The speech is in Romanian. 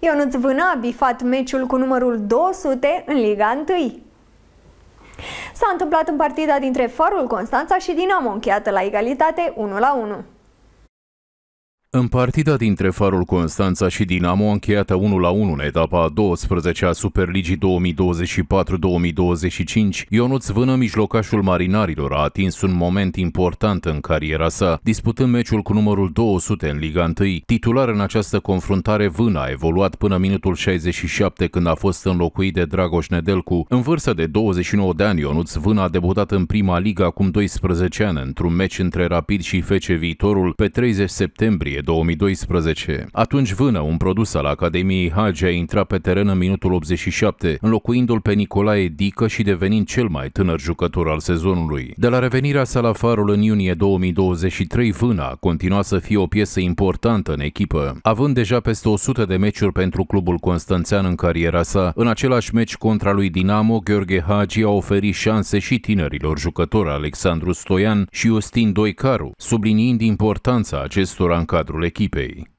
Ionuț Vâna a bifat meciul cu numărul 200 în Liga 1. S-a întâmplat în partida dintre Farul Constanța și Dinamo, încheiată la egalitate 1 la 1. În partida dintre Farul Constanța și Dinamo, încheiată 1-1 în etapa a 12 a Superligii 2024-2025, Ionuț Vână, mijlocașul marinarilor, a atins un moment important în cariera sa, disputând meciul cu numărul 200 în Liga 1. Titular în această confruntare, Vână a evoluat până minutul 67 când a fost înlocuit de Dragoș Nedelcu. În vârstă de 29 de ani, Ionuț Vână a debutat în prima ligă acum 12 ani într-un meci între Rapid și Fece Viitorul pe 30 septembrie ianuarie 2012. Atunci Vână, un produs al Academiei Hagi, a intrat pe teren în minutul 87, înlocuindu-l pe Nicolae Dică și devenind cel mai tânăr jucător al sezonului. De la revenirea sa la Farul în iunie 2023, Vâna continua să fie o piesă importantă în echipă, având deja peste 100 de meciuri pentru clubul Constanțean în cariera sa. În același meci contra lui Dinamo, Gheorghe Hagi a oferit șanse și tinerilor jucători Alexandru Stoian și Justin Doicaru, subliniind importanța acestora în cadrul cadrul echipei.